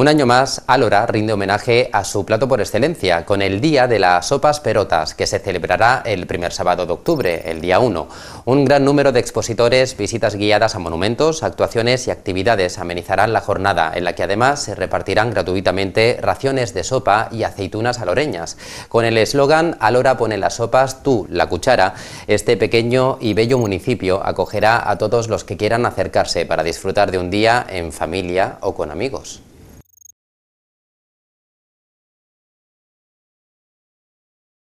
Un año más, Alora rinde homenaje a su plato por excelencia, con el Día de las Sopas Perotas, que se celebrará el primer sábado de octubre, el día 1. Un gran número de expositores, visitas guiadas a monumentos, actuaciones y actividades amenizarán la jornada, en la que además se repartirán gratuitamente raciones de sopa y aceitunas aloreñas. Con el eslogan Alora pone las sopas, tú la cuchara, este pequeño y bello municipio acogerá a todos los que quieran acercarse para disfrutar de un día en familia o con amigos.